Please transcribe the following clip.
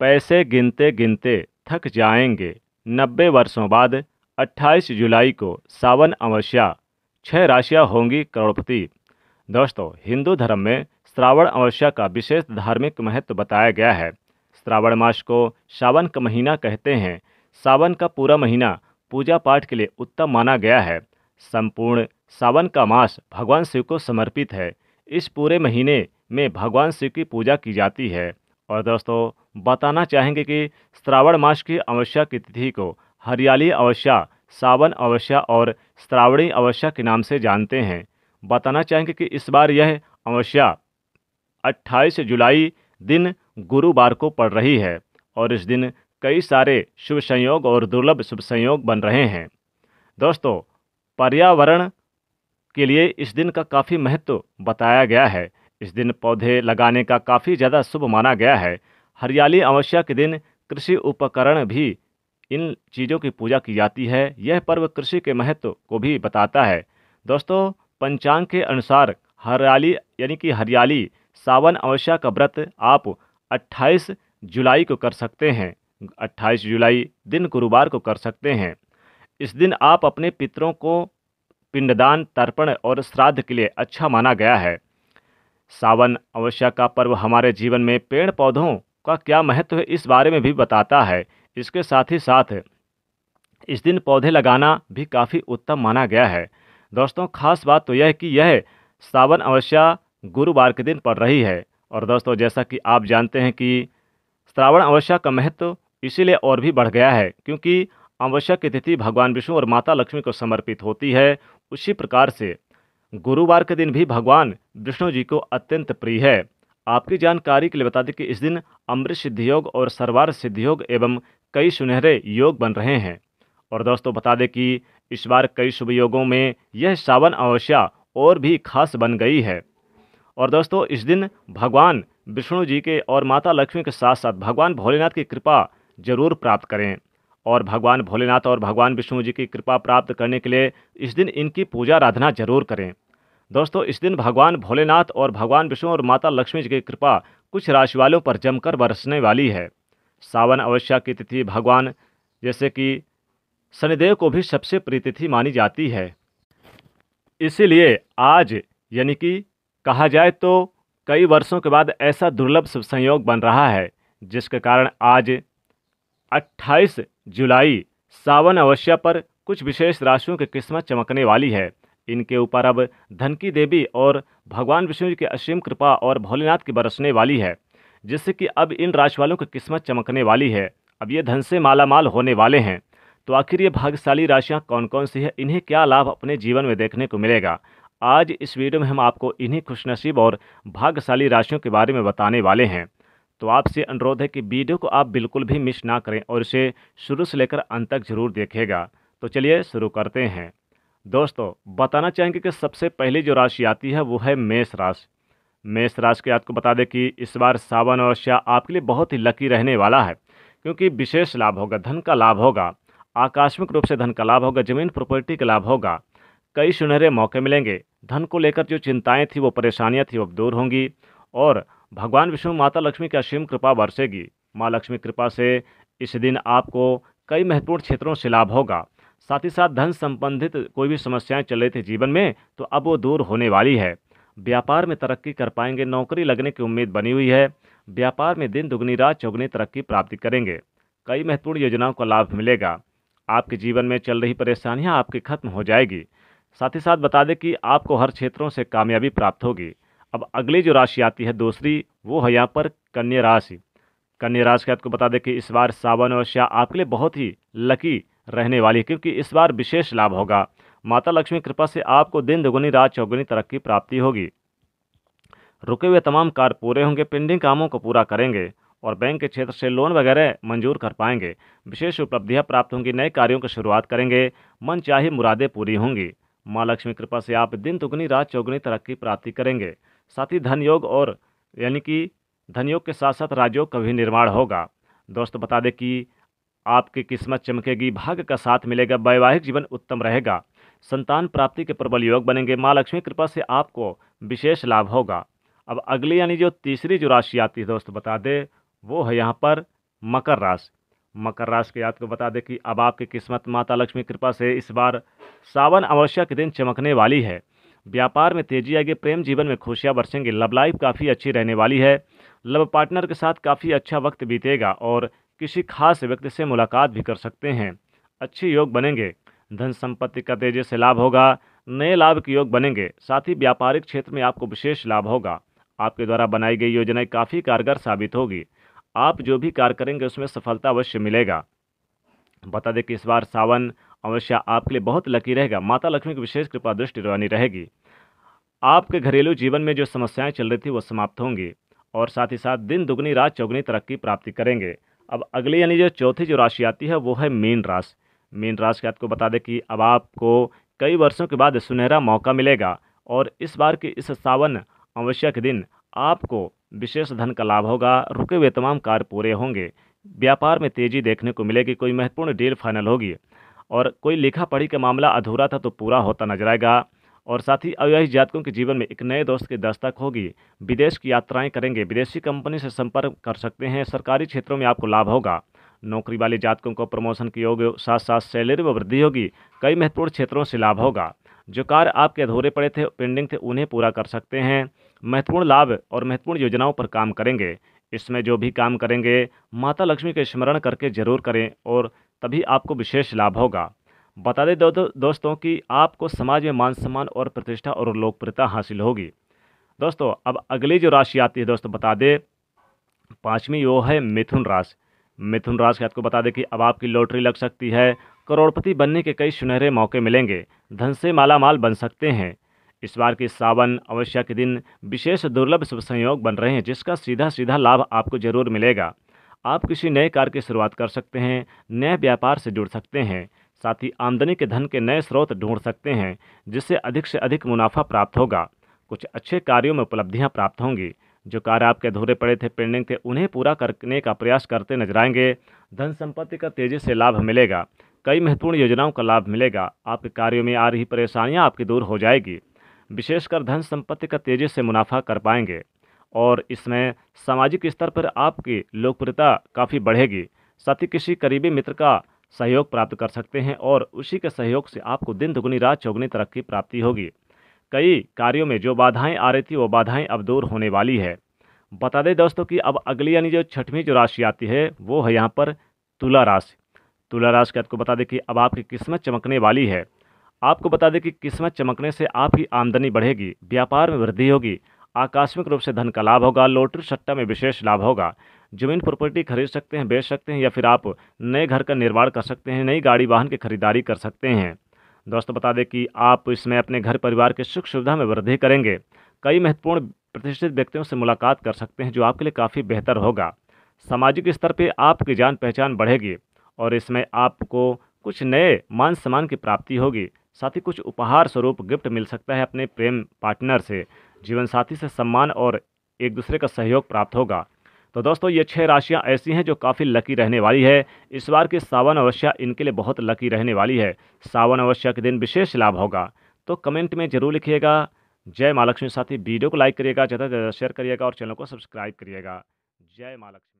पैसे गिनते गिनते थक जाएंगे नब्बे वर्षों बाद 28 जुलाई को सावन अमावस्या छह राशियां होंगी करोड़पति दोस्तों हिंदू धर्म में श्रावण अमावस्या का विशेष धार्मिक महत्व बताया गया है श्रावण मास को सावन का महीना कहते हैं सावन का पूरा महीना पूजा पाठ के लिए उत्तम माना गया है संपूर्ण सावन का मास भगवान शिव को समर्पित है इस पूरे महीने में भगवान शिव की पूजा की जाती है और दोस्तों बताना चाहेंगे कि श्रावण मास की अमावस्या की तिथि को हरियाली अमावस्या सावन अवश्या और श्रावणी अमावस्या के नाम से जानते हैं बताना चाहेंगे कि इस बार यह अमावस्या 28 जुलाई दिन गुरुवार को पड़ रही है और इस दिन कई सारे शुभ संयोग और दुर्लभ शुभ संयोग बन रहे हैं दोस्तों पर्यावरण के लिए इस दिन का काफ़ी महत्व बताया गया है इस दिन पौधे लगाने का काफ़ी ज़्यादा शुभ माना गया है हरियाली अमावस्या के दिन कृषि उपकरण भी इन चीज़ों की पूजा की जाती है यह पर्व कृषि के महत्व को भी बताता है दोस्तों पंचांग के अनुसार हरियाली यानी कि हरियाली सावन अमावस्या का व्रत आप 28 जुलाई को कर सकते हैं 28 जुलाई दिन गुरुवार को कर सकते हैं इस दिन आप अपने पितरों को पिंडदान तर्पण और श्राद्ध के लिए अच्छा माना गया है सावन अवस्या का पर्व हमारे जीवन में पेड़ पौधों का क्या महत्व है इस बारे में भी बताता है इसके साथ ही साथ इस दिन पौधे लगाना भी काफ़ी उत्तम माना गया है दोस्तों खास बात तो यह कि यह सावन अमावस्या गुरुवार के दिन पड़ रही है और दोस्तों जैसा कि आप जानते हैं कि श्रावण अमावस्या का महत्व इसीलिए और भी बढ़ गया है क्योंकि अमावस्या की तिथि भगवान विष्णु और माता लक्ष्मी को समर्पित होती है उसी प्रकार से गुरुवार के दिन भी भगवान विष्णु जी को अत्यंत प्रिय है आपकी जानकारी के लिए बता दें कि इस दिन अमृत सिद्धियोग और सर्वार सिद्धियोग एवं कई सुनहरे योग बन रहे हैं और दोस्तों बता दें कि इस बार कई शुभ योगों में यह सावन अवस्या और भी खास बन गई है और दोस्तों इस दिन भगवान विष्णु जी के और माता लक्ष्मी के साथ साथ भगवान भोलेनाथ की कृपा जरूर प्राप्त करें और भगवान भोलेनाथ और भगवान विष्णु जी की कृपा प्राप्त करने के लिए इस दिन इनकी पूजा आराधना जरूर करें दोस्तों इस दिन भगवान भोलेनाथ और भगवान विष्णु और माता लक्ष्मी जी की कृपा कुछ राशि वालों पर जमकर बरसने वाली है सावन अवस्या की तिथि भगवान जैसे कि शनिदेव को भी सबसे प्रिय तिथि मानी जाती है इसीलिए आज यानी कि कहा जाए तो कई वर्षों के बाद ऐसा दुर्लभ संयोग बन रहा है जिसके कारण आज 28 जुलाई सावन अवस्या पर कुछ विशेष राशियों की किस्मत चमकने वाली है इनके ऊपर अब धन की देवी और भगवान विष्णु जी की असीम कृपा और भोलेनाथ की बरसने वाली है जिससे कि अब इन राशि वालों की किस्मत चमकने वाली है अब ये धन से मालामाल होने वाले हैं तो आखिर ये भाग्यशाली राशियाँ कौन कौन सी है इन्हें क्या लाभ अपने जीवन में देखने को मिलेगा आज इस वीडियो में हम आपको इन्हीं खुशनसीब और भाग्यशाली राशियों के बारे में बताने वाले हैं तो आपसे अनुरोध है कि वीडियो को आप बिल्कुल भी मिस ना करें और इसे शुरू से लेकर अंत तक जरूर देखेगा तो चलिए शुरू करते हैं दोस्तों बताना चाहेंगे कि सबसे पहले जो राशि आती है वो है मेष राशि मेष राशि के आपको बता दें कि इस बार सावन अवश्य आपके लिए बहुत ही लकी रहने वाला है क्योंकि विशेष लाभ होगा धन का लाभ होगा आकस्मिक रूप से धन का लाभ होगा जमीन प्रॉपर्टी का लाभ होगा कई सुनहरे मौके मिलेंगे धन को लेकर जो चिंताएं थी वो परेशानियां थी वो दूर होंगी और भगवान विष्णु माता लक्ष्मी की असीम कृपा बरसेगी माँ लक्ष्मी कृपा से इस दिन आपको कई महत्वपूर्ण क्षेत्रों से लाभ होगा साथ ही साथ धन संबंधित कोई भी समस्याएं चल रही थी जीवन में तो अब वो दूर होने वाली है व्यापार में तरक्की कर पाएंगे नौकरी लगने की उम्मीद बनी हुई है व्यापार में दिन दुगनी रात चौगनी तरक्की प्राप्ति करेंगे कई महत्वपूर्ण योजनाओं का लाभ मिलेगा आपके जीवन में चल रही परेशानियाँ आपकी खत्म हो जाएगी साथ ही साथ बता दें कि आपको हर क्षेत्रों से कामयाबी प्राप्त होगी अब अगली जो राशि आती है दूसरी वो है यहाँ पर कन्या राशि कन्या राशि के आपको बता दें कि इस बार सावन और श्या आपके लिए बहुत ही लकी रहने वाली है क्योंकि इस बार विशेष लाभ होगा माता लक्ष्मी कृपा से आपको दिन दुगुनी रात चौगुनी तरक्की प्राप्ति होगी रुके हुए तमाम कार्य पूरे होंगे पेंडिंग कामों को पूरा करेंगे और बैंक के क्षेत्र से लोन वगैरह मंजूर कर पाएंगे विशेष उपलब्धियां प्राप्त होंगी नए कार्यों की शुरुआत करेंगे मन चाहे मुरादें पूरी होंगी माँ लक्ष्मी कृपा से आप दिन दोगुनी रात चौगुनी तरक्की प्राप्ति करेंगे साथ ही धन योग और यानी कि धनयोग के साथ साथ राजयोग का भी निर्माण होगा दोस्तों बता दें कि आपकी किस्मत चमकेगी भाग्य का साथ मिलेगा वैवाहिक जीवन उत्तम रहेगा संतान प्राप्ति के प्रबल योग बनेंगे माँ लक्ष्मी कृपा से आपको विशेष लाभ होगा अब अगली यानी जो तीसरी जो राशि आती है दोस्त बता दे वो है यहाँ पर मकर राशि मकर राशि के को बता दें कि अब आपकी किस्मत माता लक्ष्मी कृपा से इस बार सावन अमावस्या के दिन चमकने वाली है व्यापार में तेजी आएगी प्रेम जीवन में खुशियाँ बरसेंगी लव लाइफ काफ़ी अच्छी रहने वाली है लव पार्टनर के साथ काफ़ी अच्छा वक्त बीतेगा और किसी खास व्यक्ति से मुलाकात भी कर सकते हैं अच्छे योग बनेंगे धन संपत्ति का तेजी से लाभ होगा नए लाभ के योग बनेंगे साथ ही व्यापारिक क्षेत्र में आपको विशेष लाभ होगा आपके द्वारा बनाई गई योजनाएं काफ़ी कारगर साबित होगी आप जो भी कार्य करेंगे उसमें सफलता अवश्य मिलेगा बता दें कि इस बार सावन अवश्य आपके लिए बहुत लकी रहेगा माता लक्ष्मी की विशेष कृपा दृष्टि रवानी रहेगी आपके घरेलू जीवन में जो समस्याएं चल रही थी वो समाप्त होंगी और साथ ही साथ दिन दुगनी रात चौगुनी तरक्की प्राप्ति करेंगे अब अगली यानी जो चौथी जो राशि आती है वो है मीन राशि मीन राशि के आपको बता दें कि अब आपको कई वर्षों के बाद सुनहरा मौका मिलेगा और इस बार के इस सावन आवश्यक के दिन आपको विशेष धन का लाभ होगा रुके हुए तमाम कार्य पूरे होंगे व्यापार में तेज़ी देखने को मिलेगी कोई महत्वपूर्ण डील फाइनल होगी और कोई लिखा पढ़ी का मामला अधूरा था तो पूरा होता नजर आएगा और साथ ही अविवाहित जातकों के जीवन में एक नए दोस्त की दस्तक होगी विदेश की यात्राएं करेंगे विदेशी कंपनी से संपर्क कर सकते हैं सरकारी क्षेत्रों में आपको लाभ होगा नौकरी वाले जातकों को प्रमोशन की योग साथ साथ सैलरी में वृद्धि होगी कई महत्वपूर्ण क्षेत्रों से लाभ होगा जो कार्य आपके अधूरे पड़े थे पेंडिंग थे उन्हें पूरा कर सकते हैं महत्वपूर्ण लाभ और महत्वपूर्ण योजनाओं पर काम करेंगे इसमें जो भी काम करेंगे माता लक्ष्मी के स्मरण करके जरूर करें और तभी आपको विशेष लाभ होगा बता दें दो, दो, दोस्तों कि आपको समाज में मान सम्मान और प्रतिष्ठा और लोकप्रियता हासिल होगी दोस्तों अब अगली जो राशि आती है दोस्तों बता दें पाँचवीं वो है मिथुन राशि मिथुन राशि आपको बता दें कि अब आपकी लॉटरी लग सकती है करोड़पति बनने के कई सुनहरे मौके मिलेंगे धन से माला माल बन सकते हैं इस बार की सावन अवश्य के दिन विशेष दुर्लभ शुभ संयोग बन रहे हैं जिसका सीधा सीधा लाभ आपको जरूर मिलेगा आप किसी नए कार्य की शुरुआत कर सकते हैं नए व्यापार से जुड़ सकते हैं साथ ही आमदनी के धन के नए स्रोत ढूंढ सकते हैं जिससे अधिक से अधिक मुनाफा प्राप्त होगा कुछ अच्छे कार्यों में उपलब्धियां प्राप्त होंगी जो कार्य आपके अधूरे पड़े थे पेंडिंग थे उन्हें पूरा करने का प्रयास करते नजर आएंगे धन संपत्ति का तेजी से लाभ मिलेगा कई महत्वपूर्ण योजनाओं का लाभ मिलेगा आपके कार्यों में आ रही परेशानियाँ आपकी दूर हो जाएगी विशेषकर धन संपत्ति का तेजी से मुनाफा कर पाएंगे और इसमें सामाजिक स्तर पर आपकी लोकप्रियता काफ़ी बढ़ेगी साथ ही किसी करीबी मित्र का सहयोग प्राप्त कर सकते हैं और उसी के सहयोग से आपको दिन दुगुनी रात चौगुनी तरक्की प्राप्ति होगी कई कार्यों में जो बाधाएं आ रही थी वो बाधाएं अब दूर होने वाली है बता दें दोस्तों कि अब अगली यानी जो छठवीं जो राशि आती है वो है यहाँ पर तुला राशि तुला राशि के आपको बता दें कि अब आपकी किस्मत चमकने वाली है आपको बता दें कि किस्मत चमकने से आपकी आमदनी बढ़ेगी व्यापार में वृद्धि होगी आकस्मिक रूप से धन का लाभ होगा लोटरी सट्टा में विशेष लाभ होगा जमीन प्रॉपर्टी खरीद सकते हैं बेच सकते हैं या फिर आप नए घर का निर्माण कर सकते हैं नई गाड़ी वाहन की खरीदारी कर सकते हैं दोस्तों बता दें कि आप इसमें अपने घर परिवार के सुख सुविधा में वृद्धि करेंगे कई महत्वपूर्ण प्रतिष्ठित व्यक्तियों से मुलाकात कर सकते हैं जो आपके लिए काफ़ी बेहतर होगा सामाजिक स्तर पर आपकी जान पहचान बढ़ेगी और इसमें आपको कुछ नए मान सम्मान की प्राप्ति होगी साथ ही कुछ उपहार स्वरूप गिफ्ट मिल सकता है अपने प्रेम पार्टनर से जीवन साथी से सम्मान और एक दूसरे का सहयोग प्राप्त होगा तो दोस्तों ये छह राशियाँ ऐसी हैं जो काफ़ी लकी रहने वाली है इस बार की सावन अवस्या इनके लिए बहुत लकी रहने वाली है सावन अवस्या के दिन विशेष लाभ होगा तो कमेंट में जरूर लिखिएगा जय महालक्ष्मी लक्ष्मी साथी वीडियो को लाइक करिएगा ज़्यादा से ज़्यादा शेयर करिएगा और चैनल को सब्सक्राइब करिएगा जय महालक्ष्मी